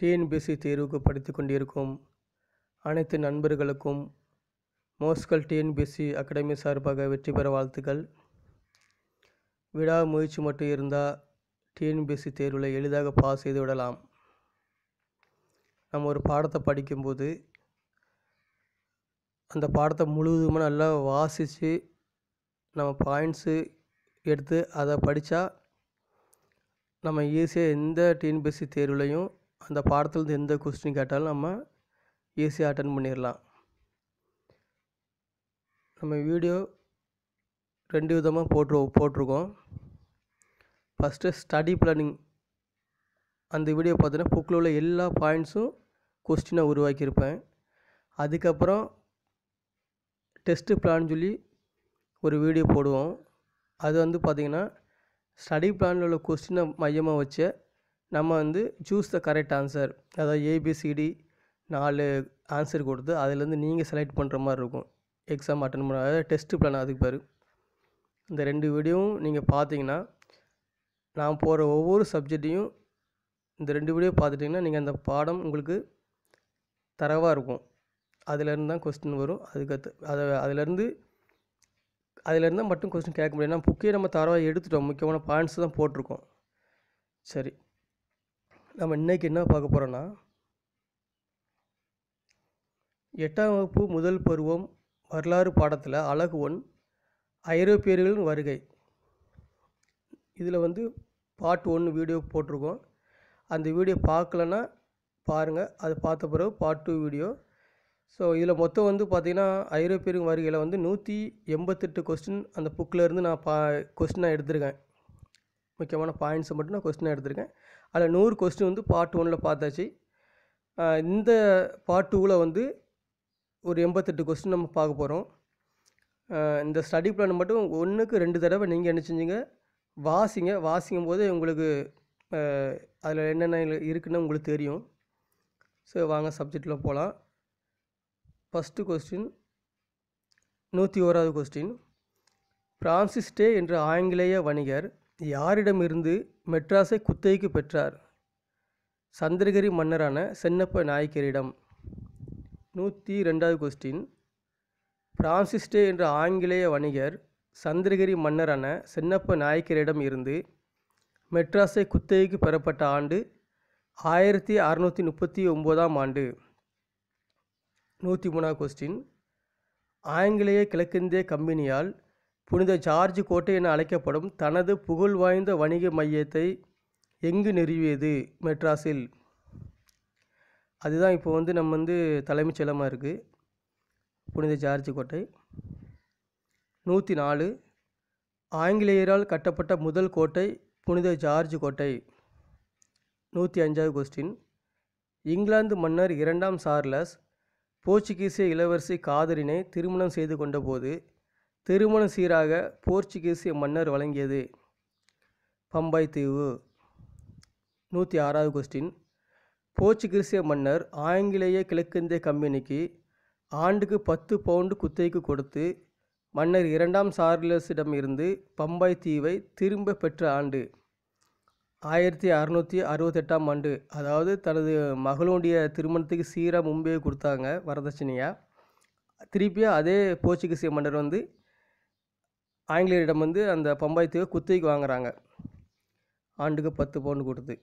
TNPSC தேர்வுக்கு படித்து கொண்டிருக்கும் அனைத்து நண்பர்களுக்கும் மோஸ்கல் டிஎன்பிஎஸ்சி அகாடமி சார்பாக வெற்றி பெற வாழ்த்துக்கள் விடா முயற்சி மட்டும் இருந்தால் டிஎன்பிஎஸ்சி தேர்வில் எளிதாக பாஸ் செய்து விடலாம் நம்ம ஒரு பாடத்தை படிக்கும்போது அந்த பாடத்தை முழுவதுமாக நல்லா வாசித்து நம்ம பாயிண்ட்ஸு எடுத்து அதை படித்தா நம்ம ஈஸியாக எந்த டிஎன்பிஎஸ்சி தேர்வுலையும் அந்த பாடத்துலேருந்து எந்த கொஸ்டின் கேட்டாலும் நம்ம ஈஸியாக அட்டன் பண்ணிடலாம் நம்ம வீடியோ ரெண்டு விதமாக போட்டு போட்டிருக்கோம் ஃபஸ்ட்டு ஸ்டடி பிளானிங் அந்த வீடியோ பார்த்தீங்கன்னா புக்கில் உள்ள எல்லா பாயிண்ட்ஸும் கொஸ்டினாக உருவாக்கியிருப்பேன் அதுக்கப்புறம் டெஸ்ட்டு பிளான் சொல்லி ஒரு வீடியோ போடுவோம் அது வந்து பார்த்திங்கன்னா ஸ்டடி பிளானில் உள்ள கொஸ்டினை மையமாக வச்சு நம்ம வந்து சூஸ் த கரெக்ட் ஆன்சர் அதாவது ஏபிசிடி நாலு ஆன்சர் கொடுத்து அதுலேருந்து நீங்கள் செலக்ட் பண்ணுற மாதிரி இருக்கும் எக்ஸாம் அட்டன் பண்ண அதாவது டெஸ்ட்டு பிளான் அதுக்கு பாரு இந்த ரெண்டு வீடியோவும் நீங்கள் பார்த்தீங்கன்னா நான் போகிற ஒவ்வொரு சப்ஜெக்டையும் இந்த ரெண்டு வீடியோ பார்த்துட்டிங்கன்னா நீங்கள் அந்த பாடம் உங்களுக்கு தரவாக இருக்கும் அதுலேருந்து தான் கொஸ்டின் வரும் அதுக்கு அதை அதுலேருந்து அதிலேருந்து மட்டும் கொஸ்டின் கேட்க முடியும் ஏன்னா புக்கே நம்ம தரவாக எடுத்துட்டோம் முக்கியமான பாயிண்ட்ஸ் தான் போட்டிருக்கோம் சரி நம்ம இன்றைக்கி என்ன பார்க்க போகிறோன்னா எட்டாம் வகுப்பு முதல் பருவம் வரலாறு பாடத்தில் அழகு ஒன் ஐரோப்பியர்களின் வருகை இதில் வந்து பார்ட் ஒன்று வீடியோ போட்டிருக்கோம் அந்த வீடியோ பார்க்கலன்னா பாருங்கள் அது பார்த்த பிறகு பார்ட் டூ வீடியோ ஸோ இதில் மொத்தம் வந்து பார்த்திங்கன்னா ஐரோப்பியரின் வருகையில் வந்து நூற்றி எண்பத்தெட்டு கொஸ்டின் அந்த புக்கில் இருந்து நான் பா கொஸ்டினாக எடுத்திருக்கேன் முக்கியமான பாயிண்ட்ஸை மட்டும் நான் கொஸ்டினாக எடுத்திருக்கேன் அதில் நூறு கொஸ்டின் வந்து பார்ட் ஒனில் பார்த்தாச்சு இந்த பார்ட் டூவில் வந்து ஒரு எண்பத்தெட்டு கொஸ்டின் நம்ம பார்க்க போகிறோம் இந்த ஸ்டடி பிளான் மட்டும் ஒன்றுக்கு ரெண்டு தடவை நீங்கள் என்ன செஞ்சீங்க வாசிங்க வாசிக்கும் போது உங்களுக்கு அதில் என்னென்ன இருக்குன்னு உங்களுக்கு தெரியும் ஸோ வாங்க சப்ஜெக்டில் போகலாம் ஃபஸ்ட்டு கொஸ்டின் நூற்றி ஓராவது கொஸ்டின் பிரான்சிஸ்டே என்ற ஆங்கிலேய வணிகர் யாரிடமிருந்து மெட்ராஸை குத்தகைக்கு பெற்றார் சந்திரகிரி மன்னரான சென்னப்ப நாயக்கரிடம் நூற்றி ரெண்டாவது கொஸ்டின் பிரான்சிஸ்டே என்ற ஆங்கிலேய வணிகர் சந்திரகிரி மன்னரான சென்னப்ப நாயக்கரிடம் இருந்து மெட்ராஸை குத்தகைக்கு பெறப்பட்ட ஆண்டு ஆயிரத்தி அறநூற்றி முப்பத்தி ஒம்போதாம் ஆண்டு நூற்றி மூணாவது கொஸ்டின் ஆங்கிலேய கிழக்கிந்திய கம்பெனியால் புனித ஜார்ஜ் கோட்டை என அழைக்கப்படும் தனது புகழ் வாய்ந்த வணிக மையத்தை எங்கு நிறுவியது மெட்ராஸில் அதுதான் இப்போ வந்து நம்ம வந்து தலைமைச் செயலமாக இருக்குது புனித ஜார்ஜ் கோட்டை நூற்றி நாலு ஆங்கிலேயரால் கட்டப்பட்ட முதல் கோட்டை புனித ஜார்ஜ் கோட்டை நூற்றி அஞ்சாவது கொஸ்டின் இங்கிலாந்து மன்னர் இரண்டாம் சார்லஸ் போர்ச்சுகீசிய இளவரசி காதலினை திருமணம் செய்து கொண்டபோது திருமண சீராக போர்ச்சுகீசிய மன்னர் வழங்கியது பம்பாய் தீவு நூற்றி ஆறாவது கொஸ்டின் போர்ச்சுகீசிய மன்னர் ஆங்கிலேய கிழக்கிந்திய கம்பெனிக்கு ஆண்டுக்கு பத்து பவுண்டு குத்தைக்கு கொடுத்து மன்னர் இரண்டாம் சார்லஸிடம் இருந்து பம்பாய் தீவை திரும்ப பெற்ற ஆண்டு ஆயிரத்தி அறநூற்றி அறுபத்தெட்டாம் ஆண்டு அதாவது தனது மகளுடைய திருமணத்துக்கு சீராக மும்பையை கொடுத்தாங்க வரதட்சணையாக திருப்பியும் அதே போர்ச்சுகீசிய மன்னர் வந்து ஆங்கிலேயரிடம் வந்து அந்த பம்பாய் தீவை குத்தகைக்கு வாங்குறாங்க ஆண்டுக்கு பத்து பவுண்டு கொடுத்து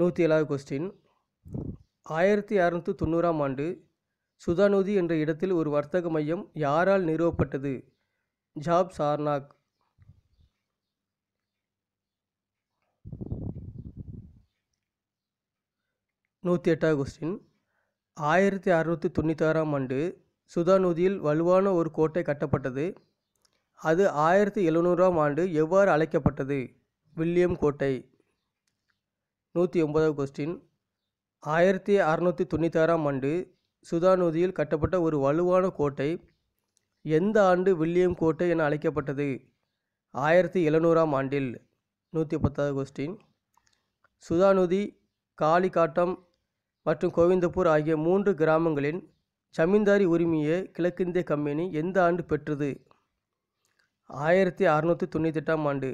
நூற்றி ஏழாவது கொஸ்டின் ஆயிரத்தி அறநூற்றி தொண்ணூறாம் ஆண்டு சுதாநூதி என்ற இடத்தில் ஒரு வர்த்தக மையம் யாரால் நிறுவப்பட்டது ஜாப் சார்னாக் நூற்றி எட்டாவது கொஸ்டின் ஆயிரத்தி அறுநூற்றி தொண்ணூற்றி ஆறாம் ஆண்டு சுதாநூதியில் வலுவான ஒரு கோட்டை கட்டப்பட்டது அது ஆயிரத்தி எழுநூறாம் ஆண்டு எவ்வாறு அழைக்கப்பட்டது வில்லியம் கோட்டை நூற்றி ஒன்பதாவது கொஸ்டின் ஆயிரத்தி அறநூற்றி தொண்ணூத்தாறாம் ஆண்டு சுதாநூதியில் கட்டப்பட்ட ஒரு வலுவான கோட்டை எந்த ஆண்டு வில்லியம் கோட்டை என அழைக்கப்பட்டது ஆயிரத்தி எழுநூறாம் ஆண்டில் நூற்றி பத்தாவது கொஸ்டின் சுதாநூதி காளிகாட்டம் மற்றும் கோவிந்தபூர் ஆகிய மூன்று கிராமங்களின் ஜமீன்தாரி உரிமையை கிழக்கிந்திய கம்பெனி எந்த ஆண்டு பெற்றது ஆயிரத்தி அறநூற்றி எட்டாம் ஆண்டு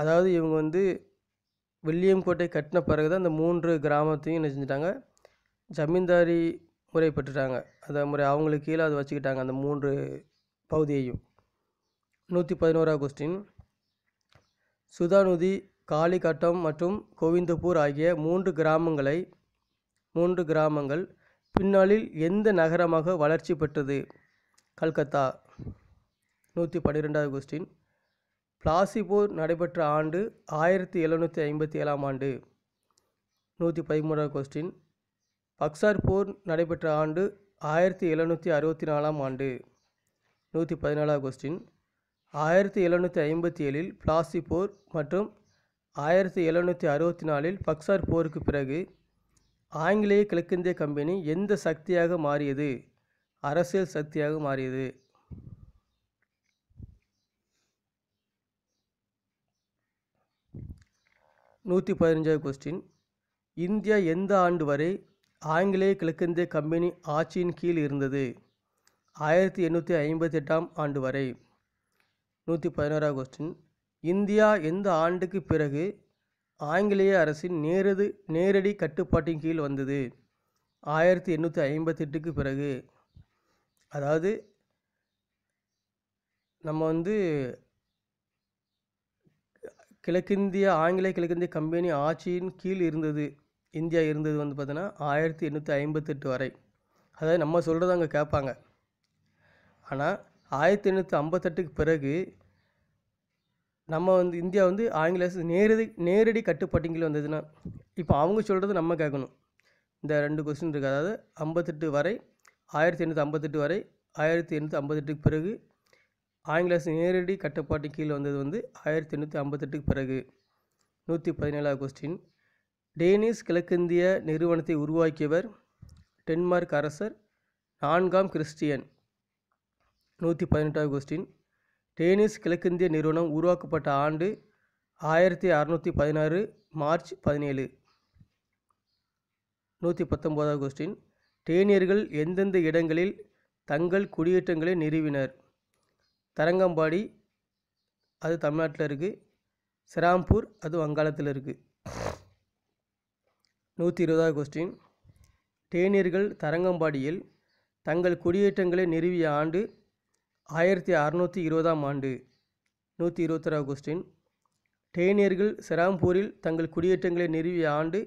அதாவது இவங்க வந்து வில்லியம் கோட்டை கட்டின பிறகு தான் இந்த மூன்று கிராமத்தையும் என்ன செஞ்சிட்டாங்க ஜமீன்தாரி முறை பெற்றுட்டாங்க அந்த முறை அவங்களுக்கு கீழே அதை வச்சுக்கிட்டாங்க அந்த மூன்று பகுதியையும் நூற்றி பதினோரா கொஸ்டின் சுதாநுதி காளிகட்டம் மற்றும் கோவிந்தபூர் ஆகிய மூன்று கிராமங்களை மூன்று கிராமங்கள் பின்னாளில் எந்த நகரமாக வளர்ச்சி பெற்றது கல்கத்தா நூற்றி பன்னிரெண்டாவது கொஸ்டின் பிளாசி போர் நடைபெற்ற ஆண்டு ஆயிரத்தி எழுநூற்றி ஐம்பத்தி ஏழாம் ஆண்டு நூற்றி பதிமூணாவது கொஸ்டின் பக்சார் போர் நடைபெற்ற ஆண்டு ஆயிரத்தி எழுநூற்றி அறுபத்தி நாலாம் ஆண்டு நூற்றி பதினாலாவது கொஸ்டின் ஆயிரத்தி எழுநூற்றி ஐம்பத்தி ஏழில் பிளாசி போர் மற்றும் ஆயிரத்தி எழுநூற்றி அறுபத்தி நாலில் பக்சார் போருக்கு பிறகு ஆங்கிலேய கிழக்கிந்திய கம்பெனி எந்த சக்தியாக மாறியது அரசியல் சக்தியாக மாறியது நூற்றி பதினஞ்சாவது கொஸ்டின் இந்தியா எந்த ஆண்டு வரை ஆங்கிலேய கிழக்கிந்திய கம்பெனி ஆட்சியின் கீழ் இருந்தது ஆயிரத்தி எண்ணூற்றி ஐம்பத்தி எட்டாம் ஆண்டு வரை நூற்றி பதினோராவது கொஸ்டின் இந்தியா எந்த ஆண்டுக்கு பிறகு ஆங்கிலேய அரசின் நேரது நேரடி கட்டுப்பாட்டின் கீழ் வந்தது ஆயிரத்தி எண்ணூற்றி ஐம்பத்தெட்டுக்கு பிறகு அதாவது நம்ம வந்து கிழக்கிந்திய ஆங்கில கிழக்கிந்திய கம்பெனி ஆட்சியின் கீழ் இருந்தது இந்தியா இருந்தது வந்து பார்த்தோன்னா ஆயிரத்தி எண்ணூற்றி ஐம்பத்தெட்டு வரை அதாவது நம்ம சொல்கிறத அங்கே கேட்பாங்க ஆனால் ஆயிரத்தி எண்ணூற்றி ஐம்பத்தெட்டுக்கு பிறகு நம்ம வந்து இந்தியா வந்து ஆங்கில அரசு நேரடி நேரடி கட்டுப்பாட்டின் வந்ததுன்னா இப்போ அவங்க சொல்கிறது நம்ம கேட்கணும் இந்த ரெண்டு கொஸ்டின் இருக்குது அதாவது ஐம்பத்தெட்டு வரை ஆயிரத்தி எண்ணூற்றி ஐம்பத்தெட்டு வரை ஆயிரத்தி எண்ணூற்றி ஐம்பத்தெட்டுக்கு பிறகு ஆங்கிலேய நேரடி கட்டுப்பாட்டு கீழ் வந்தது வந்து ஆயிரத்தி எண்ணூற்றி ஐம்பத்தெட்டுக்கு பிறகு நூற்றி பதினேழாவது கொஸ்டின் டேனிஸ் கிழக்கிந்திய நிறுவனத்தை உருவாக்கியவர் டென்மார்க் அரசர் நான்காம் கிறிஸ்டியன் நூற்றி பதினெட்டாவது கொஸ்டின் டேனிஸ் கிழக்கிந்திய நிறுவனம் உருவாக்கப்பட்ட ஆண்டு ஆயிரத்தி அறநூற்றி பதினாறு மார்ச் பதினேழு நூற்றி பத்தொம்போதாவது கொஸ்டின் டேனியர்கள் எந்தெந்த இடங்களில் தங்கள் குடியேற்றங்களை நிறுவினர் தரங்கம்பாடி அது தமிழ்நாட்டில் இருக்குது சிராம்பூர் அது வங்காளத்தில் இருக்குது நூற்றி இருபதாவது கொஸ்டின் டேனியர்கள் தரங்கம்பாடியில் தங்கள் குடியேற்றங்களை நிறுவிய ஆண்டு ஆயிரத்தி அறநூற்றி இருபதாம் ஆண்டு நூற்றி இருபத்தொராவது கொஸ்டின் டேனியர்கள் சிராம்பூரில் தங்கள் குடியேற்றங்களை நிறுவிய ஆண்டு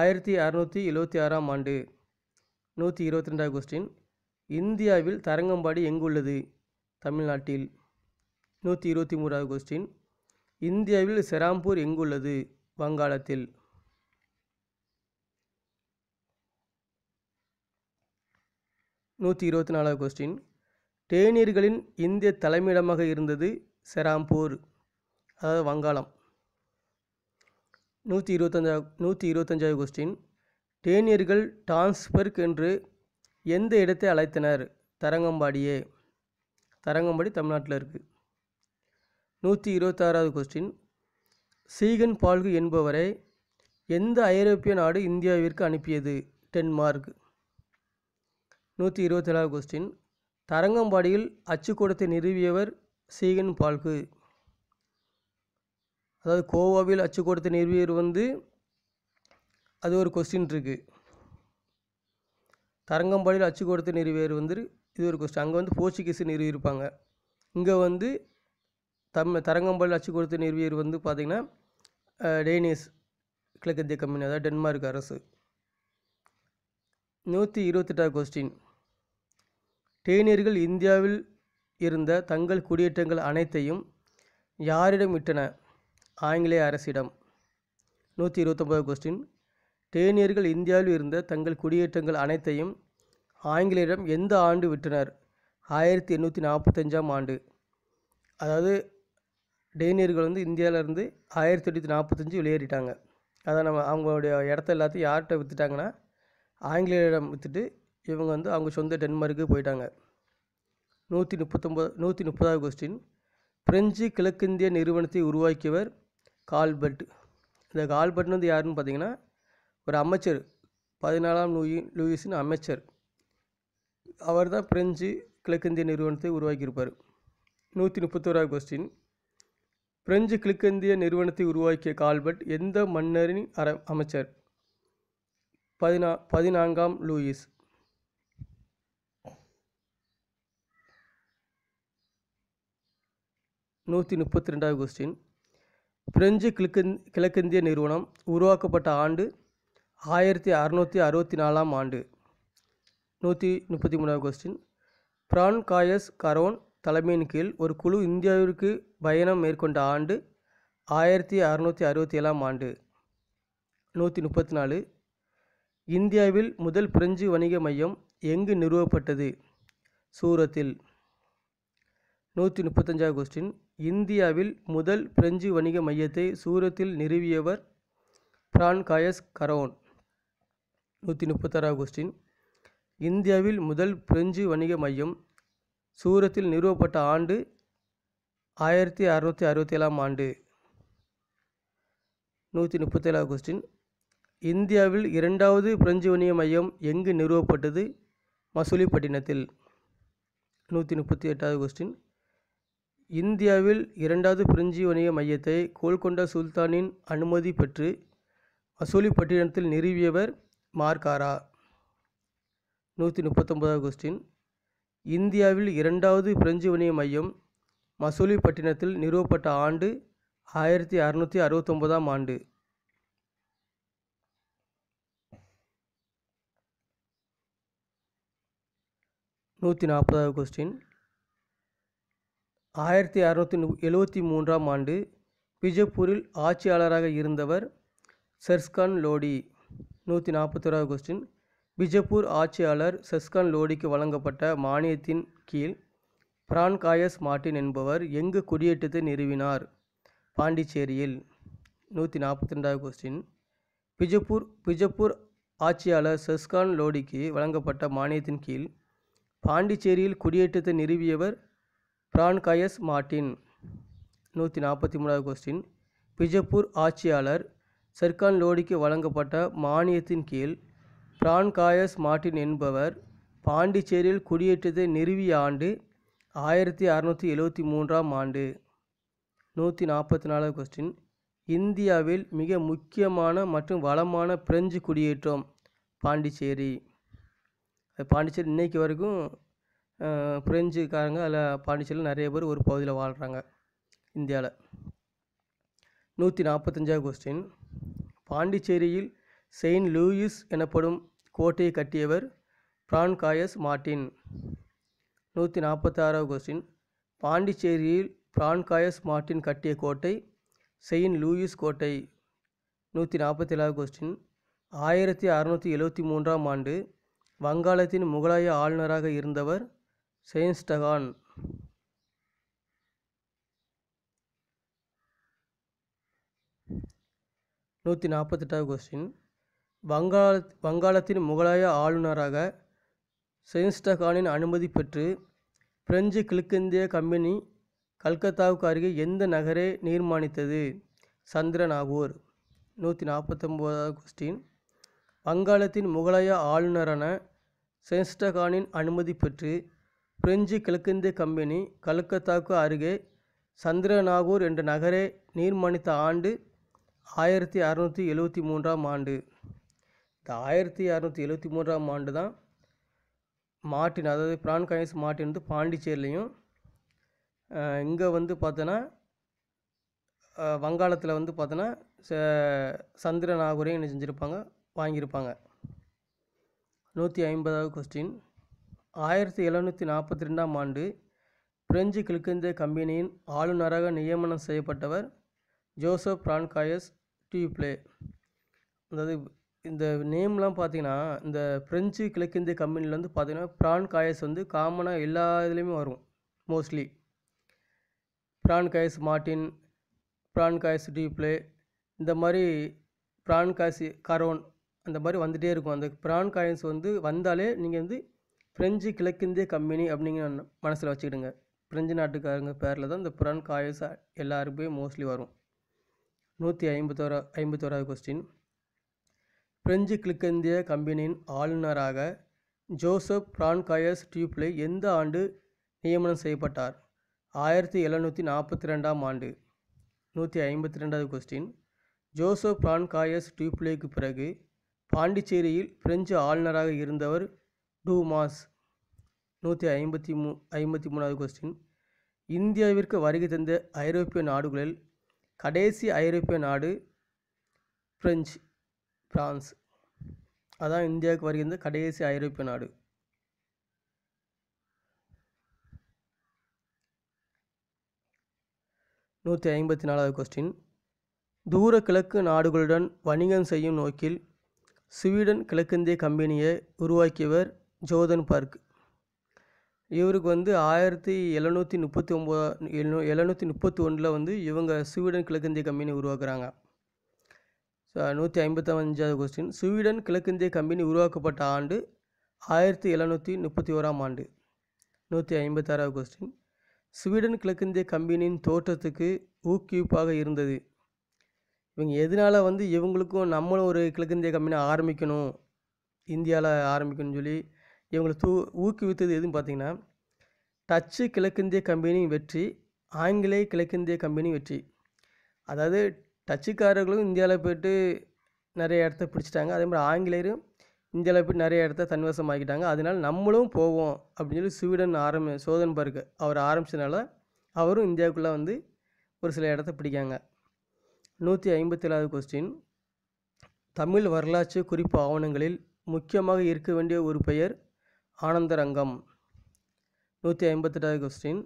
ஆயிரத்தி அறநூற்றி எழுவத்தி ஆறாம் ஆண்டு நூற்றி இருபத்தி ரெண்டாவது கொஸ்டின் இந்தியாவில் தரங்கம்பாடி எங்குள்ளது தமிழ்நாட்டில் நூற்றி இருபத்தி மூணாவது கொஸ்டின் இந்தியாவில் செராம்பூர் எங்குள்ளது வங்காளத்தில் நூற்றி இருபத்தி நாலாவது கொஸ்டின் டேனியர்களின் இந்திய தலைமையிடமாக இருந்தது செராம்பூர் அதாவது வங்காளம் நூற்றி இருபத்தஞ்சா நூற்றி இருபத்தஞ்சாவது கொஸ்டின் டேனியர்கள் டான்ஸ்பெர்க் என்று எந்த இடத்தை அழைத்தனர் தரங்கம்பாடியே தரங்கம்பாடி தமிழ்நாட்டில் இருக்குது நூற்றி இருபத்தாறாவது கொஸ்டின் சீகன் பால்கு என்பவரை எந்த ஐரோப்பிய நாடு இந்தியாவிற்கு அனுப்பியது டென்மார்க் நூற்றி இருபத்தேழாவது கொஸ்டின் தரங்கம்பாடியில் அச்சுக்கூடத்தை நிறுவியவர் சீகன் பால்கு அதாவது கோவாவில் அச்சுக்கூடத்தை நிறுவியவர் வந்து அது ஒரு கொஸ்டின் இருக்குது தரங்கம்பாடியில் அச்சு கொடுத்த நிறுவியர் வந்து இது ஒரு கொஸ்டின் அங்கே வந்து போர்ச்சுகீஸ் நிறுவியிருப்பாங்க இங்கே வந்து தம் தரங்கம்பாடியில் அச்சு கொடுத்த நிறுவியர் வந்து பார்த்திங்கன்னா டேனிஸ் கிழக்கத்திய கம்பெனி அதாவது டென்மார்க் அரசு நூற்றி இருபத்தெட்டாவது கொஸ்டின் டேனியர்கள் இந்தியாவில் இருந்த தங்கள் குடியேற்றங்கள் அனைத்தையும் யாரிடம் விட்டன ஆங்கிலேய அரசிடம் நூற்றி இருபத்தொம்போது கொஸ்டின் டேனியர்கள் இந்தியாவில் இருந்த தங்கள் குடியேற்றங்கள் அனைத்தையும் ஆங்கிலேயரிடம் எந்த ஆண்டு விட்டனர் ஆயிரத்தி எண்ணூற்றி நாற்பத்தஞ்சாம் ஆண்டு அதாவது டேனியர்கள் வந்து இந்தியாவிலேருந்து ஆயிரத்தி எண்ணூற்றி நாற்பத்தஞ்சு வெளியேறிட்டாங்க அதை நம்ம அவங்களுடைய இடத்த எல்லாத்தையும் யார்கிட்ட விற்றுட்டாங்கன்னா ஆங்கிலேயரிடம் விற்றுட்டு இவங்க வந்து அவங்க சொந்த டென்மார்க்கு போயிட்டாங்க நூற்றி முப்பத்தொம்போது நூற்றி முப்பதாவது கொஸ்டின் பிரெஞ்சு கிழக்கிந்திய நிறுவனத்தை உருவாக்கியவர் கால்பர்ட் இந்த கால்பர்ட்னு வந்து யாருன்னு பார்த்தீங்கன்னா ஒரு அமைச்சர் பதினாலாம் லூயி லூயிஸின் அமைச்சர் அவர் தான் பிரெஞ்சு கிழக்கிந்திய நிறுவனத்தை உருவாக்கியிருப்பார் நூற்றி முப்பத்தோராவது கொஸ்டின் பிரெஞ்சு கிழக்கிந்திய நிறுவனத்தை உருவாக்கிய கால்பர்ட் எந்த மன்னரின் அர அமைச்சர் பதினா பதினான்காம் லூயிஸ் நூற்றி முப்பத்தி ரெண்டாவது கொஸ்டின் பிரெஞ்சு கிழக்கிந் கிழக்கிந்திய நிறுவனம் உருவாக்கப்பட்ட ஆண்டு ஆயிரத்தி அறநூற்றி அறுபத்தி நாலாம் ஆண்டு நூற்றி முப்பத்தி மூணாவது கொஸ்டின் காயஸ் கரோன் தலைமையின் கீழ் ஒரு குழு இந்தியாவிற்கு பயணம் மேற்கொண்ட ஆண்டு ஆயிரத்தி அறநூற்றி அறுபத்தி ஏழாம் ஆண்டு நூற்றி முப்பத்தி நாலு இந்தியாவில் முதல் பிரெஞ்சு வணிக மையம் எங்கு நிறுவப்பட்டது சூரத்தில் நூற்றி முப்பத்தஞ்சாவது கொஸ்டின் இந்தியாவில் முதல் பிரெஞ்சு வணிக மையத்தை சூரத்தில் நிறுவியவர் பிரான்காயஸ் கரோன் நூற்றி முப்பத்தாறாவது கொஸ்டின் இந்தியாவில் முதல் பிரெஞ்சு வணிக மையம் சூரத்தில் நிறுவப்பட்ட ஆண்டு ஆயிரத்தி அறுநூற்றி அறுபத்தி ஏழாம் ஆண்டு நூற்றி முப்பத்தேழாவது கொஸ்டின் இந்தியாவில் இரண்டாவது பிரெஞ்சு வணிக மையம் எங்கு நிறுவப்பட்டது மசூலிப்பட்டினத்தில் நூற்றி முப்பத்தி எட்டாவது கொஸ்டின் இந்தியாவில் இரண்டாவது பிரெஞ்சு வணிக மையத்தை கோல்கொண்டா சுல்தானின் அனுமதி பெற்று மசூலிப்பட்டினத்தில் நிறுவியவர் மார்காரா நூற்றி முப்பத்தொம்பதாவது கொஸ்டின் இந்தியாவில் இரண்டாவது பிரெஞ்சு வணிக மையம் மசூலிப்பட்டினத்தில் நிறுவப்பட்ட ஆண்டு ஆயிரத்தி அறுநூற்றி அறுபத்தொன்பதாம் ஆண்டு நூற்றி நாற்பதாவது கொஸ்டின் ஆயிரத்தி அறுநூற்றி எழுபத்தி மூன்றாம் ஆண்டு பிஜப்பூரில் ஆட்சியாளராக இருந்தவர் சர்ஸ்கான் லோடி நூற்றி நாற்பத்தோராவது கொஸ்டின் பிஜப்பூர் ஆட்சியாளர் சஸ்கான் லோடிக்கு வழங்கப்பட்ட மானியத்தின் கீழ் பிரான்காயஸ் மார்ட்டின் என்பவர் எங்கு குடியேற்றத்தை நிறுவினார் பாண்டிச்சேரியில் நூற்றி நாற்பத்தி ரெண்டாவது கொஸ்டின் பிஜப்பூர் பிஜப்பூர் ஆட்சியாளர் செஸ்கான் லோடிக்கு வழங்கப்பட்ட மானியத்தின் கீழ் பாண்டிச்சேரியில் குடியேற்றத்தை நிறுவியவர் பிரான்காயஸ் மார்ட்டின் நூற்றி நாற்பத்தி மூணாவது கொஸ்டின் பிஜப்பூர் ஆட்சியாளர் செர்கான் லோடிக்கு வழங்கப்பட்ட மானியத்தின் கீழ் பிரான்காயஸ் மார்ட்டின் என்பவர் பாண்டிச்சேரியில் குடியேற்றத்தை நிறுவிய ஆண்டு ஆயிரத்தி அறநூற்றி எழுவத்தி மூன்றாம் ஆண்டு நூற்றி நாற்பத்தி நாலாவது கொஸ்டின் இந்தியாவில் மிக முக்கியமான மற்றும் வளமான பிரெஞ்சு குடியேற்றம் பாண்டிச்சேரி பாண்டிச்சேரி இன்றைக்கு வரைக்கும் பிரெஞ்சுக்காரங்க அதில் பாண்டிச்சேரியில் நிறைய பேர் ஒரு பகுதியில் வாழ்கிறாங்க இந்தியாவில் நூற்றி நாற்பத்தஞ்சாவது கொஸ்டின் பாண்டிச்சேரியில் செயின்ட் லூயிஸ் எனப்படும் கோட்டையை கட்டியவர் பிரான்காயஸ் மார்ட்டின் நூற்றி நாற்பத்தாறாவது கொஸ்டின் பாண்டிச்சேரியில் பிரான்காயஸ் மார்ட்டின் கட்டிய கோட்டை செயின்ட் லூயிஸ் கோட்டை நூற்றி நாற்பத்தி ஏழாவது கொஸ்டின் ஆயிரத்தி அறநூற்றி எழுவத்தி மூன்றாம் ஆண்டு வங்காளத்தின் முகலாய ஆளுநராக இருந்தவர் செயின்ஸ்டகான் நூற்றி நாற்பத்தெட்டாவது கொஸ்டின் வங்காள வங்காளத்தின் முகலாய ஆளுநராக செயின்ஸ்டகானின் அனுமதி பெற்று பிரெஞ்சு கிழக்கிந்திய கம்பெனி கல்கத்தாவுக்கு அருகே எந்த நகரை நிர்மாணித்தது சந்திரநாகூர் நூற்றி நாற்பத்தொம்போதாவது கொஸ்டின் வங்காளத்தின் முகலாய ஆளுநரான செயின்ஸ்டகானின் அனுமதி பெற்று பிரெஞ்சு கிழக்கிந்திய கம்பெனி கல்கத்தாவுக்கு அருகே சந்திரநாகூர் என்ற நகரை நீர்மானித்த ஆண்டு ஆயிரத்தி அறநூற்றி எழுவத்தி மூன்றாம் ஆண்டு இந்த ஆயிரத்தி அறநூற்றி எழுவத்தி மூன்றாம் ஆண்டு தான் மார்ட்டின் அதாவது பிரான்காயின்ஸ் மார்ட்டின் வந்து பாண்டிச்சேரிலையும் இங்கே வந்து பார்த்தோன்னா வங்காளத்தில் வந்து பார்த்தோன்னா ச சந்திர நாகூரையும் என்ன செஞ்சுருப்பாங்க வாங்கியிருப்பாங்க நூற்றி ஐம்பதாவது கொஸ்டின் ஆயிரத்தி எழுநூற்றி நாற்பத்தி ரெண்டாம் ஆண்டு பிரெஞ்சு கிழக்கிந்திய கம்பெனியின் ஆளுநராக நியமனம் செய்யப்பட்டவர் ஜோசப் பிரான்காயஸ் டியூப்ளே அதாவது இந்த நேம்லாம் பார்த்தீங்கன்னா இந்த ஃப்ரெஞ்சு கிழக்கிந்திய கம்பெனியில் வந்து பார்த்தீங்கன்னா பிரான்காயஸ் வந்து காமனாக எல்லா இதுலேயுமே வரும் mostly Francois Martin Francois Dupleix இந்த மாதிரி பிரான்காய்ஸ் கரோன் அந்த மாதிரி வந்துகிட்டே இருக்கும் அந்த பிரான்காயன்ஸ் வந்து வந்தாலே நீங்கள் வந்து ஃப்ரெஞ்சு கிழக்கிந்திய கம்பெனி அப்படிங்கிற மனசில் வச்சுக்கிடுங்க பிரெஞ்சு நாட்டுக்காரங்க பேரில் தான் இந்த புறான் காயஸ் எல்லாருக்குமே மோஸ்ட்லி வரும் நூற்றி ஐம்பத்தோரா ஐம்பத்தோராவது கொஸ்டின் பிரெஞ்சு கிழக்கிந்திய கம்பெனியின் ஆளுநராக ஜோசப் பிரான்காயஸ் டியூப்ளே எந்த ஆண்டு நியமனம் செய்யப்பட்டார் ஆயிரத்தி எழுநூற்றி நாற்பத்தி ரெண்டாம் ஆண்டு நூற்றி ஐம்பத்தி ரெண்டாவது கொஸ்டின் ஜோசப் பிரான்காயர்ஸ் டியூப்ளேக்கு பிறகு பாண்டிச்சேரியில் பிரெஞ்சு ஆளுநராக இருந்தவர் டூமாஸ் நூற்றி ஐம்பத்தி மூ ஐம்பத்தி மூணாவது கொஸ்டின் இந்தியாவிற்கு வருகை தந்த ஐரோப்பிய நாடுகளில் கடைசி ஐரோப்பிய நாடு பிரெஞ்சு பிரான்ஸ் அதான் இந்தியாவுக்கு வருகின்ற கடைசி ஐரோப்பிய நாடு நூற்றி ஐம்பத்தி நாலாவது கொஸ்டின் தூர கிழக்கு நாடுகளுடன் வணிகம் செய்யும் நோக்கில் ஸ்வீடன் கிழக்கிந்திய கம்பெனியை உருவாக்கியவர் ஜோதன் பார்க் இவருக்கு வந்து ஆயிரத்தி எழுநூற்றி முப்பத்தி ஒம்போ எழுநூ எழுநூற்றி முப்பத்தி ஒன்றில் வந்து இவங்க ஸ்வீடன் கிழக்கிந்திய கம்பெனி உருவாக்குறாங்க ஸோ நூற்றி ஐம்பத்தஞ்சாவது கொஸ்டின் ஸ்வீடன் கிழக்கிந்திய கம்பெனி உருவாக்கப்பட்ட ஆண்டு ஆயிரத்தி எழுநூற்றி முப்பத்தி ஓராம் ஆண்டு நூற்றி ஐம்பத்தாறாவது கொஸ்டின் ஸ்வீடன் கிழக்கிந்திய கம்பெனியின் தோற்றத்துக்கு ஊக்குவிப்பாக இருந்தது இவங்க எதனால் வந்து இவங்களுக்கும் நம்மளும் ஒரு கிழக்கிந்திய கம்பெனி ஆரம்பிக்கணும் இந்தியாவில் ஆரம்பிக்கணும்னு சொல்லி இவங்களை தூ ஊக்குவித்தது எதுன்னு பார்த்தீங்கன்னா டச்சு கிழக்கிந்திய கம்பெனியும் வெற்றி ஆங்கிலேய கிழக்கிந்திய கம்பெனி வெற்றி அதாவது டச்சுக்காரர்களும் இந்தியாவில் போய்ட்டு நிறைய இடத்த பிடிச்சிட்டாங்க அதே மாதிரி ஆங்கிலேயரும் இந்தியாவில் போய்ட்டு நிறைய இடத்த தன்வசமாகிட்டாங்க அதனால் நம்மளும் போவோம் அப்படின்னு சொல்லி ஸ்வீடன் ஆரம்பி சோதன் பார்க்கு அவர் ஆரம்பித்தனால அவரும் இந்தியாவுக்குள்ளே வந்து ஒரு சில இடத்த பிடிக்காங்க நூற்றி ஐம்பத்தேழாவது கொஸ்டின் தமிழ் வரலாற்று குறிப்பு ஆவணங்களில் முக்கியமாக இருக்க வேண்டிய ஒரு பெயர் ஆனந்தரங்கம் நூற்றி ஐம்பத்தெட்டாவது கொஸ்டின்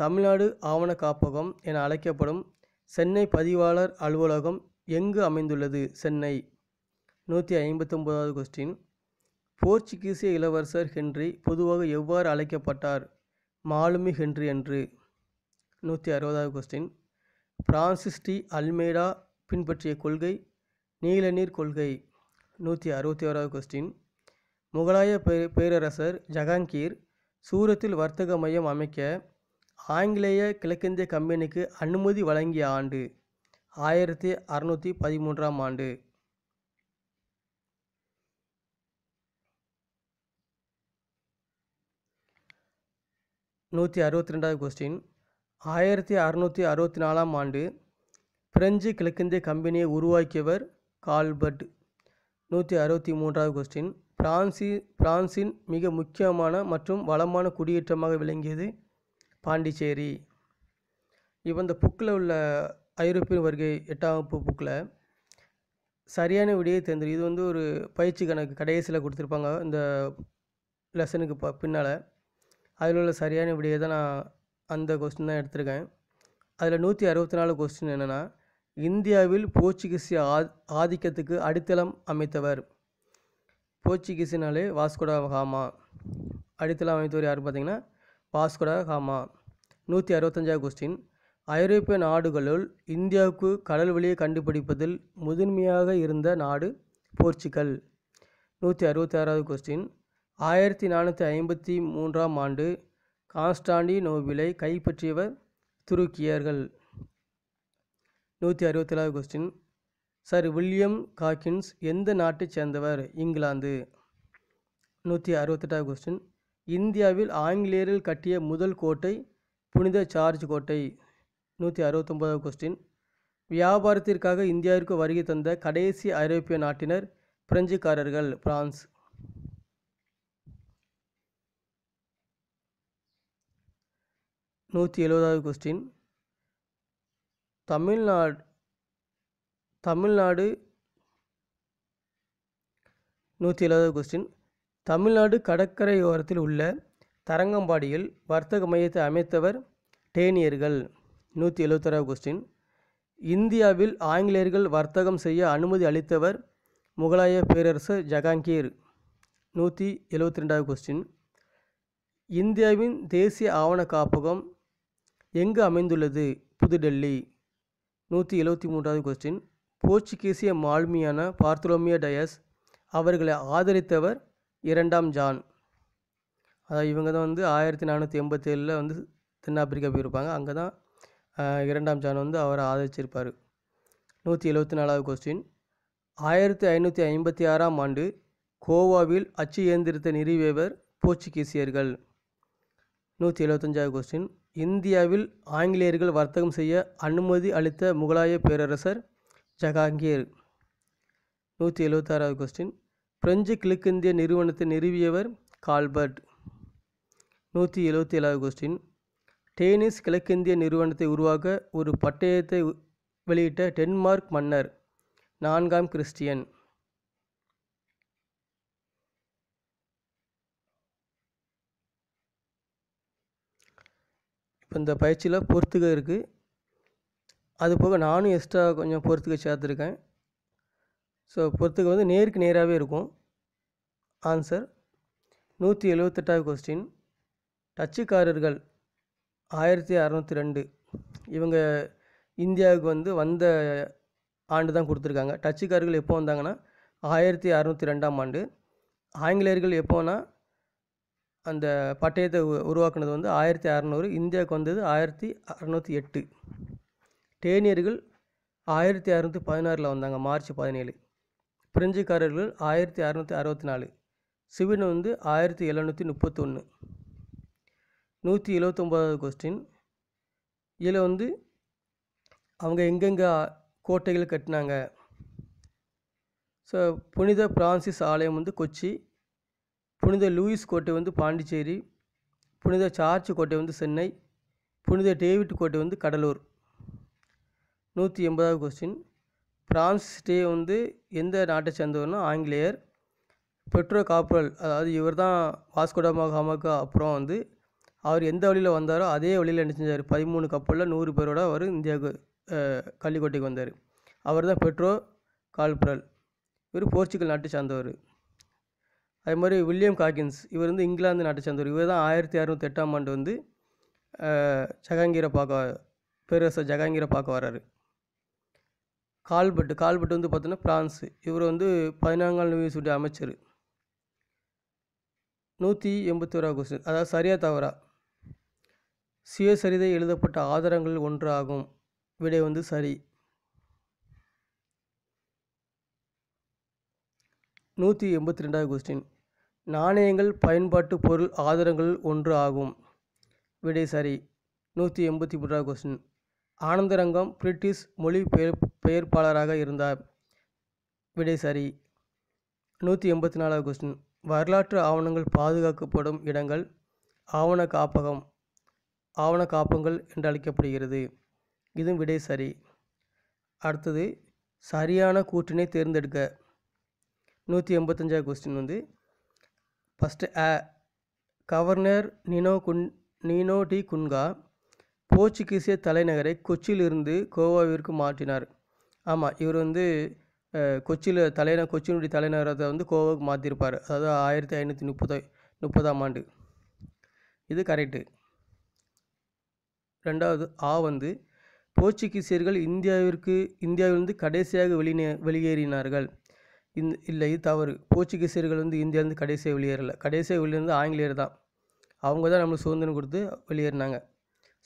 தமிழ்நாடு ஆவண காப்பகம் என அழைக்கப்படும் சென்னை பதிவாளர் அலுவலகம் எங்கு அமைந்துள்ளது சென்னை நூற்றி ஐம்பத்தொம்போதாவது கொஸ்டின் போர்ச்சுகீசிய இளவரசர் ஹென்றி பொதுவாக எவ்வாறு அழைக்கப்பட்டார் மாலுமி ஹென்றி என்று நூற்றி அறுபதாவது கொஸ்டின் பிரான்சிஸ் டி அல்மேடா பின்பற்றிய கொள்கை நீலநீர் கொள்கை நூற்றி அறுபத்தி ஓராவது கொஸ்டின் முகலாய பேரரசர் ஜஹாங்கீர் சூரத்தில் வர்த்தக மையம் அமைக்க ஆங்கிலேய கிழக்கிந்திய கம்பெனிக்கு அனுமதி வழங்கிய ஆண்டு ஆயிரத்தி அறுநூற்றி பதிமூன்றாம் ஆண்டு நூற்றி அறுபத்தி ரெண்டாவது கொஸ்டின் ஆயிரத்தி அறுநூற்றி அறுபத்தி நாலாம் ஆண்டு பிரெஞ்சு கிழக்கிந்திய கம்பெனியை உருவாக்கியவர் கால்பர்ட் நூற்றி அறுபத்தி மூன்றாவது கொஸ்டின் பிரான்சி பிரான்சின் மிக முக்கியமான மற்றும் வளமான குடியேற்றமாக விளங்கியது பாண்டிச்சேரி இப்போ இந்த புக்கில் உள்ள ஐரோப்பிய வருகை எட்டாம் வகுப்பு புக்கில் சரியான விடையை தேர்ந்தெடு இது வந்து ஒரு பயிற்சி கணக்கு கடைசியில் கொடுத்துருப்பாங்க இந்த லெசனுக்கு ப பின்னால் அதில் உள்ள சரியான விடையை தான் நான் அந்த கொஸ்டின் தான் எடுத்திருக்கேன் அதில் நூற்றி அறுபத்தி நாலு கொஸ்டின் என்னென்னா இந்தியாவில் போர்ச்சுகீசிய ஆதிக்கத்துக்கு அடித்தளம் அமைத்தவர் போர்ச்சுகீஸ்னாலே வாஸ்கோடா ஹாமா அடித்தளம் அமைத்தவர் யார் பார்த்தீங்கன்னா வாஸ்கோடா ஹாமா நூற்றி அறுபத்தஞ்சாவது கொஸ்டின் ஐரோப்பிய நாடுகளுள் இந்தியாவுக்கு கடல் வழியை கண்டுபிடிப்பதில் முதன்மையாக இருந்த நாடு போர்ச்சுகல் நூற்றி அறுபத்தி ஆறாவது கொஸ்டின் ஆயிரத்தி நானூற்றி ஐம்பத்தி மூன்றாம் ஆண்டு கான்ஸ்டாண்டி நோபிலை கைப்பற்றியவர் துருக்கியர்கள் நூற்றி அறுபத்தேழாவது கொஸ்டின் சர் வில்லியம் காக்கின்ஸ் எந்த நாட்டைச் சேர்ந்தவர் இங்கிலாந்து நூற்றி அறுபத்தெட்டாவது கொஸ்டின் இந்தியாவில் ஆங்கிலேயரில் கட்டிய முதல் கோட்டை புனித சார்ஜ் கோட்டை நூற்றி அறுபத்தொம்போதாவது கொஸ்டின் வியாபாரத்திற்காக இந்தியாவிற்கு வருகை தந்த கடைசி ஐரோப்பிய நாட்டினர் பிரெஞ்சுக்காரர்கள் பிரான்ஸ் நூற்றி எழுபதாவது கொஸ்டின் தமிழ்நாடு தமிழ்நாடு நூற்றி எழுபது கொஸ்டின் தமிழ்நாடு கடற்கரையோரத்தில் உள்ள தரங்கம்பாடியில் வர்த்தக மையத்தை அமைத்தவர் டேனியர்கள் நூற்றி எழுபத்தாறாவது கொஸ்டின் இந்தியாவில் ஆங்கிலேயர்கள் வர்த்தகம் செய்ய அனுமதி அளித்தவர் முகலாய பேரரசர் ஜகாங்கீர் நூற்றி எழுபத்தி ரெண்டாவது கொஸ்டின் இந்தியாவின் தேசிய ஆவண காப்பகம் எங்கு அமைந்துள்ளது புதுடெல்லி நூற்றி எழுபத்தி மூன்றாவது கொஸ்டின் போர்ச்சுகீசிய மாலுமியான பார்த்தோமியோ டயஸ் அவர்களை ஆதரித்தவர் இரண்டாம் ஜான் அதாவது இவங்க தான் வந்து ஆயிரத்தி நானூற்றி எண்பத்தேழில் வந்து தென்னாப்பிரிக்கா போயிருப்பாங்க அங்கே தான் இரண்டாம் ஜான் வந்து அவரை ஆதரிச்சிருப்பார் நூற்றி எழுபத்தி நாலாவது கொஸ்டின் ஆயிரத்தி ஐநூற்றி ஐம்பத்தி ஆறாம் ஆண்டு கோவாவில் அச்சு இயந்திரத்தை நிறுவியவர் போர்ச்சுகீசியர்கள் நூற்றி எழுபத்தஞ்சாவது கொஸ்டின் இந்தியாவில் ஆங்கிலேயர்கள் வர்த்தகம் செய்ய அனுமதி அளித்த முகலாய பேரரசர் ஜஹாங்கீர் நூற்றி எழுபத்தாறாவது கொஸ்டின் பிரெஞ்சு கிழக்கிந்திய நிறுவனத்தை நிறுவியவர் கால்பர்ட் நூற்றி எழுபத்தி ஏழாவது கொஸ்டின் டேனிஸ் கிழக்கிந்திய நிறுவனத்தை உருவாக்க ஒரு பட்டயத்தை வெளியிட்ட டென்மார்க் மன்னர் நான்காம் கிறிஸ்டியன் இப்போ இந்த பயிற்சியில் பொறுத்துக இருக்குது அது போக நானும் எக்ஸ்ட்ரா கொஞ்சம் பொறுத்துக்க சேர்த்துருக்கேன் ஸோ பொறுத்துக்க வந்து நேருக்கு நேராகவே இருக்கும் ஆன்சர் நூற்றி எழுவத்தெட்டாவது கொஸ்டின் டச்சுக்காரர்கள் ஆயிரத்தி அறநூற்றி ரெண்டு இவங்க இந்தியாவுக்கு வந்து வந்த ஆண்டு தான் கொடுத்துருக்காங்க டச்சுக்காரர்கள் எப்போ வந்தாங்கன்னா ஆயிரத்தி அறநூற்றி ரெண்டாம் ஆண்டு ஆங்கிலேயர்கள் எப்போனா அந்த பட்டயத்தை உருவாக்குனது வந்து ஆயிரத்தி அறநூறு இந்தியாவுக்கு வந்தது ஆயிரத்தி அறநூற்றி எட்டு டேனியர்கள் ஆயிரத்தி அறநூத்தி பதினாறில் வந்தாங்க மார்ச் பதினேழு பிரெஞ்சுக்காரர்கள் ஆயிரத்தி அறநூத்தி அறுபத்தி நாலு சிவன் வந்து ஆயிரத்தி எழுநூற்றி முப்பத்தொன்று நூற்றி எழுவத்தொம்போதாவது கொஸ்டின் இதில் வந்து அவங்க எங்கெங்கே கோட்டைகள் கட்டினாங்க ஸோ புனித பிரான்சிஸ் ஆலயம் வந்து கொச்சி புனித லூயிஸ் கோட்டை வந்து பாண்டிச்சேரி புனித சார்ஜ் கோட்டை வந்து சென்னை புனித டேவிட் கோட்டை வந்து கடலூர் நூற்றி எண்பதாவது கொஸ்டின் பிரான்ஸ் டே வந்து எந்த நாட்டை சேர்ந்தவர்னா ஆங்கிலேயர் பெட்ரோ காப்ரல் அதாவது இவர் தான் வாஸ்கோடமாகாமாக்கு அப்புறம் வந்து அவர் எந்த வழியில் வந்தாரோ அதே வழியில் என்ன செஞ்சார் பதிமூணு கப்பலில் நூறு பேரோட அவர் இந்தியாவுக்கு கள்ளிக்கோட்டைக்கு வந்தார் அவர் தான் பெட்ரோ கால்பரல் இவர் போர்ச்சுகல் நாட்டை சார்ந்தவர் அதே மாதிரி வில்லியம் காக்கின்ஸ் இவர் வந்து இங்கிலாந்து நாட்டை சார்ந்தவர் இவர் தான் ஆயிரத்தி அறுநூத்தி எட்டாம் ஆண்டு வந்து ஜஹாங்கீரை பார்க்க பேரரசர் ஜஹாங்கீரை பார்க்க வர்றாரு கால்பட்டு கால்பட்டு வந்து பார்த்தோன்னா பிரான்ஸு இவர் வந்து பதினான்காம் நியூஸுடைய அமைச்சர் நூற்றி எண்பத்தி ஓராவது கொஸ்டின் அதாவது சரியா தவறா சுயசரிதை எழுதப்பட்ட ஆதாரங்கள் ஒன்றாகும் விடை வந்து சரி நூற்றி எண்பத்தி ரெண்டாவது கொஸ்டின் நாணயங்கள் பயன்பாட்டு பொருள் ஆதாரங்கள் ஒன்று ஆகும் விடை சரி நூற்றி எண்பத்தி மூன்றாவது கொஸ்டின் ஆனந்தரங்கம் பிரிட்டிஷ் மொழி பெயர் பெயர்ப்பாளராக இருந்தார் விடை சரி நூற்றி எண்பத்தி நாலாவது கொஸ்டின் வரலாற்று ஆவணங்கள் பாதுகாக்கப்படும் இடங்கள் ஆவண காப்பகம் ஆவண காப்பங்கள் என்று அழைக்கப்படுகிறது இதுவும் விடை சரி அடுத்தது சரியான கூற்றினை தேர்ந்தெடுக்க நூற்றி எண்பத்தஞ்சாவது கொஸ்டின் வந்து ஃபஸ்ட்டு அ கவர்னர் நினோ குன் நினோ டி குன்கா போர்ச்சுகீசிய தலைநகரை கொச்சியிலிருந்து கோவாவிற்கு மாற்றினார் ஆமாம் இவர் வந்து கொச்சியில் தலைநகர் கொச்சியினுடைய தலைநகரத்தை வந்து கோவாவுக்கு மாற்றிருப்பார் அதாவது ஆயிரத்தி ஐநூற்றி முப்பது முப்பதாம் ஆண்டு இது கரெக்டு ரெண்டாவது ஆ வந்து போர்ச்சுகீசியர்கள் இந்தியாவிற்கு இந்தியாவிலிருந்து கடைசியாக வெளியே வெளியேறினார்கள் இந் இல்லை இது தவறு போர்ச்சுகீசியர்கள் வந்து இந்தியாவிலேருந்து கடைசியாக வெளியேறலை கடைசியாக வெளியேறது ஆங்கிலேயர் தான் அவங்க தான் நம்மளுக்கு சுதந்திரம் கொடுத்து வெளியேறினாங்க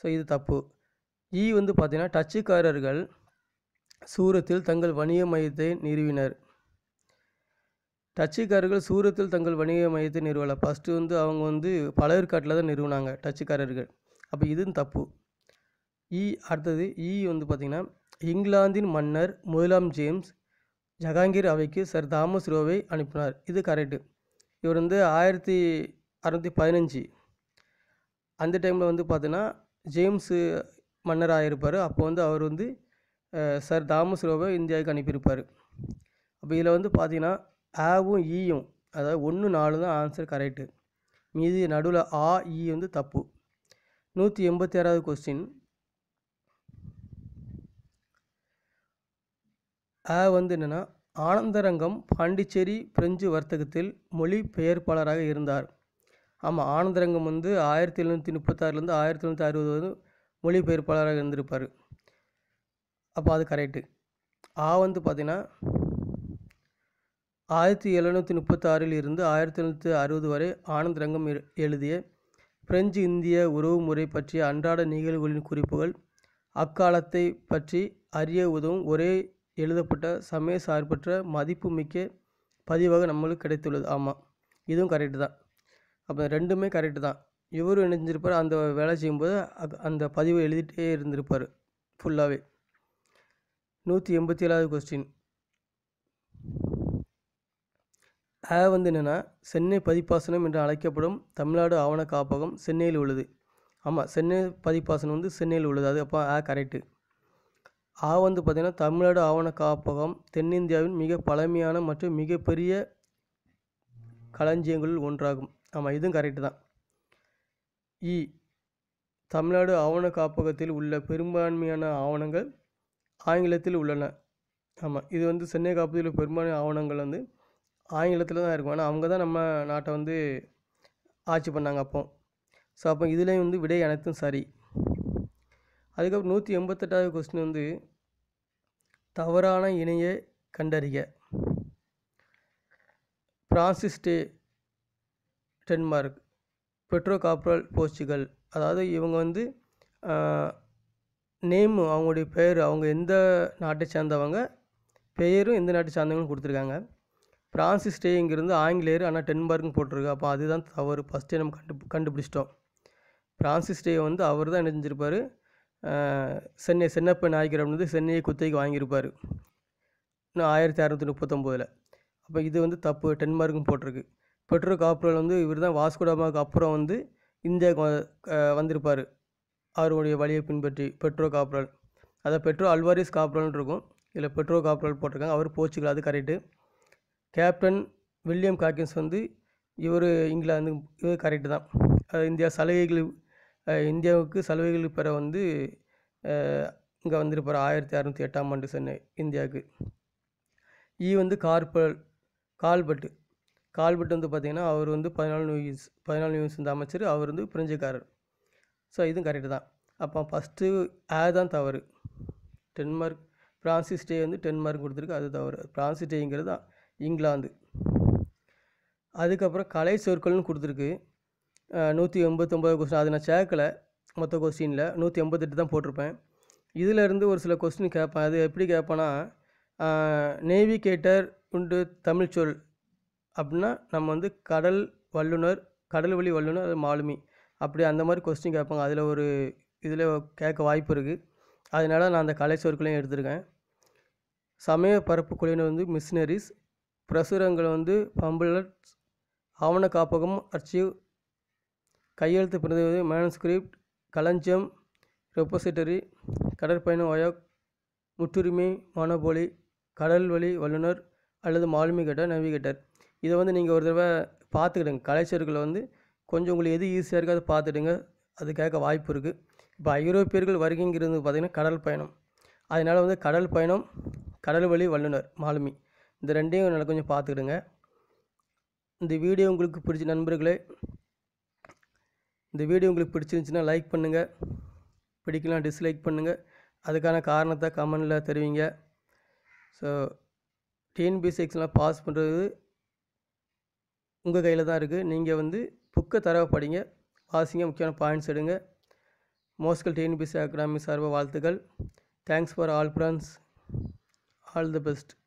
ஸோ இது தப்பு ஈ வந்து பார்த்திங்கன்னா டச்சுக்காரர்கள் சூரத்தில் தங்கள் வணிக மையத்தை நிறுவினர் டச்சுக்காரர்கள் சூரத்தில் தங்கள் வணிக மையத்தை நிறுவலை ஃபஸ்ட்டு வந்து அவங்க வந்து பழயற்காட்டில் தான் நிறுவினாங்க டச்சுக்காரர்கள் அப்போ இதுவும் தப்பு இ e, அடுத்தது இ e வந்து பார்த்திங்கன்னா இங்கிலாந்தின் மன்னர் முதலாம் ஜேம்ஸ் ஜஹாங்கீர் அவைக்கு சர் தாமஸ் ரோவை அனுப்பினார் இது கரெக்டு இவர் வந்து ஆயிரத்தி அறநூற்றி பதினஞ்சு அந்த டைமில் வந்து பார்த்தீங்கன்னா ஜேம்ஸு மன்னர் ஆகியிருப்பார் அப்போ வந்து அவர் வந்து சார் தாமஸ் ரோவை இந்தியாவுக்கு அனுப்பியிருப்பார் அப்போ இதில் வந்து பார்த்தீங்கன்னா ஆவும் ஈயும் அதாவது ஒன்று நாலு தான் ஆன்சர் கரெக்டு மீதி நடுவில் ஆ இ வந்து தப்பு நூற்றி எண்பத்தி ஆறாவது கொஸ்டின் ஆ வந்து என்னென்னா ஆனந்தரங்கம் பாண்டிச்சேரி பிரெஞ்சு வர்த்தகத்தில் மொழி பெயர்ப்பாளராக இருந்தார் ஆமாம் ஆனந்தரங்கம் வந்து ஆயிரத்தி எழுநூற்றி முப்பத்தாறுலேருந்து ஆயிரத்தி எழுநூற்றி அறுபது வந்து மொழிபெயர்ப்பாளராக இருந்திருப்பார் அப்போ அது கரெக்டு ஆ வந்து பார்த்திங்கன்னா ஆயிரத்தி எழுநூற்றி முப்பத்தாறில் இருந்து ஆயிரத்தி எழுநூற்றி அறுபது வரை ஆனந்த் ரங்கம் எழுதிய பிரெஞ்சு இந்திய உறவுமுறை பற்றிய அன்றாட நிகழ்வுகளின் குறிப்புகள் அக்காலத்தை பற்றி அறிய உதவும் ஒரே எழுதப்பட்ட சமய சார்பற்ற மதிப்பு மிக்க பதிவாக நம்மளுக்கு கிடைத்துள்ளது ஆமாம் இதுவும் கரெக்டு தான் அப்போ ரெண்டுமே கரெக்டு தான் இவரும் இணைஞ்சிருப்பார் அந்த வேலை செய்யும்போது அந்த பதிவை எழுதிட்டே இருந்திருப்பார் ஃபுல்லாகவே நூற்றி எண்பத்தி ஏழாவது கொஸ்டின் ஆ வந்து என்னென்னா சென்னை பதிப்பாசனம் என்று அழைக்கப்படும் தமிழ்நாடு ஆவண காப்பகம் சென்னையில் உள்ளது ஆமாம் சென்னை பதிப்பாசனம் வந்து சென்னையில் உள்ளது அது அப்போ ஆ கரெக்டு ஆ வந்து பார்த்திங்கன்னா தமிழ்நாடு ஆவண காப்பகம் தென்னிந்தியாவின் மிக பழமையான மற்றும் மிகப்பெரிய களஞ்சியங்களில் ஒன்றாகும் ஆமாம் இதுவும் கரெக்டு தான் இ தமிழ்நாடு ஆவண காப்பகத்தில் உள்ள பெரும்பான்மையான ஆவணங்கள் ஆங்கிலத்தில் உள்ளன ஆமாம் இது வந்து சென்னை காப்பதில் பெரும்பாலும் ஆவணங்கள் வந்து ஆங்கிலத்தில் தான் இருக்கும் ஆனால் அவங்க தான் நம்ம நாட்டை வந்து ஆட்சி பண்ணாங்க அப்போ ஸோ அப்போ இதுலேயும் வந்து விடை அனைத்தும் சரி அதுக்கப்புறம் நூற்றி எண்பத்தெட்டாவது கொஸ்டின் வந்து தவறான இணையை கண்டறிக Francis Day Denmark Pedro Cabral Portugal அதாவது இவங்க வந்து நேமு அவங்களுடைய பெயர் அவங்க எந்த நாட்டை சேர்ந்தவங்க பெயரும் எந்த நாட்டை சார்ந்தவங்கன்னு கொடுத்துருக்காங்க ஃப்ரான்சிஸ் டே இங்கேருந்து ஆங்கிலேயர் ஆனால் டென்மார்க்னு போட்டிருக்கு அப்போ அதுதான் தவறு ஃபஸ்ட்டே நம்ம கண்டு கண்டுபிடிச்சிட்டோம் ஃப்ரான்சிஸ் டே வந்து அவர் தான் நினைஞ்சிருப்பார் சென்னை சென்னப்ப நாயக்கர் வந்து சென்னையை குத்தைக்கு வாங்கியிருப்பார் இன்னும் ஆயிரத்தி அறநூற்றி முப்பத்தொம்போதில் அப்போ இது வந்து தப்பு டென்மார்க்கும் போட்டிருக்கு பெட்ரோ காப்ரல் வந்து இவர் தான் வாஸ்கோடாமாவுக்கு அப்புறம் வந்து இந்தியாவுக்கு வந்திருப்பார் அவருடைய வழியை பின்பற்றி பெட்ரோ காப்ரல் அதை பெட்ரோ அல்வாரிஸ் காப்ரல்னு இருக்கும் இதில் பெட்ரோ காப்ரல் போட்டிருக்காங்க அவர் போர்ச்சுகல் அது கரெக்டு கேப்டன் வில்லியம் காக்கின்ஸ் வந்து இவர் இங்கிலாந்து இவர் கரெக்டு தான் அது இந்தியா சலுகைகள் இந்தியாவுக்கு சலுகைகள் பெற வந்து இங்கே வந்திருப்பார் ஆயிரத்தி அறநூற்றி எட்டாம் ஆண்டு சென்னை இந்தியாவுக்கு இ வந்து கார்பல் கால்பட்டு கால்பட்டு வந்து பார்த்திங்கன்னா அவர் வந்து பதினாலு நியூஸ் பதினாலு நியூஸ் இந்த அமைச்சர் அவர் வந்து பிரெஞ்சுக்காரர் ஸோ இதுவும் கரெக்டு தான் அப்போ ஃபஸ்ட்டு ஆ தான் தவறு டென் மார்க் ஃப்ரான்சிஸ் டே வந்து டென் மார்க் கொடுத்துருக்கு அது தவறு ஃப்ரான்சிஸ் டேங்கிறது தான் இங்கிலாந்து அதுக்கப்புறம் கலை சொற்கள்னு கொடுத்துருக்கு நூற்றி எண்பத்தொம்பது கொஸ்டின் அது நான் சேர்க்கலை மொத்த கொஸ்டினில் நூற்றி எண்பத்தெட்டு தான் போட்டிருப்பேன் இதிலேருந்து ஒரு சில கொஸ்டின் கேட்பேன் அது எப்படி கேட்பேன்னா நேவிகேட்டர் உண்டு தமிழ் சொல் அப்படின்னா நம்ம வந்து கடல் வல்லுனர் கடல் வழி வல்லுனர் அது மாலுமி அப்படி அந்த மாதிரி கொஸ்டின் கேட்பாங்க அதில் ஒரு இதில் கேட்க வாய்ப்பு இருக்குது அதனால நான் அந்த கலை சொற்களையும் எடுத்திருக்கேன் சமய பரப்பு குழுவினர் வந்து மிஷினரிஸ் பிரசுரங்களை வந்து பம்புலட் ஆவண காப்பகம் அர்ச்சிவ் கையெழுத்து பிரதிவது மேனஸ்கிரிப்ட் களஞ்சியம் ரெப்போசிட்டரி கடற்பயணம் வயோ முற்றுரிமை மனபொலி கடல் வழி வல்லுநர் அல்லது மாலுமி கேட்டர் நேவிகேட்டர் இதை வந்து நீங்கள் ஒரு தடவை பார்த்துக்கிடுங்க கலைச்சொற்களை வந்து கொஞ்சம் உங்களுக்கு எது ஈஸியாக இருக்கோ அதை பார்த்துடுங்க அது கேட்க வாய்ப்பு இருக்குது இப்போ ஐரோப்பியர்கள் வருகைங்கிறது பார்த்திங்கன்னா கடல் பயணம் அதனால் வந்து கடல் பயணம் கடல் வழி வல்லுநர் மாலுமி இந்த ரெண்டையும் நல்லா கொஞ்சம் பார்த்துக்கிடுங்க இந்த வீடியோ உங்களுக்கு பிடிச்ச நண்பர்களே இந்த வீடியோ உங்களுக்கு பிடிச்சிருந்துச்சின்னா லைக் பண்ணுங்கள் பிடிக்கலாம் டிஸ்லைக் பண்ணுங்கள் அதுக்கான காரணத்தை கமெண்டில் தெரிவிங்க ஸோ டிஎன்பிசி எக்ஸாம் பாஸ் பண்ணுறது உங்கள் கையில் தான் இருக்குது நீங்கள் வந்து புக்கை தரவை படிங்க வாசிங்க முக்கியமான பாயிண்ட்ஸ் எடுங்க மோஸ்கல் டிஎன்பிசி அகாடமி சார்பாக வாழ்த்துக்கள் thanks for all friends all the best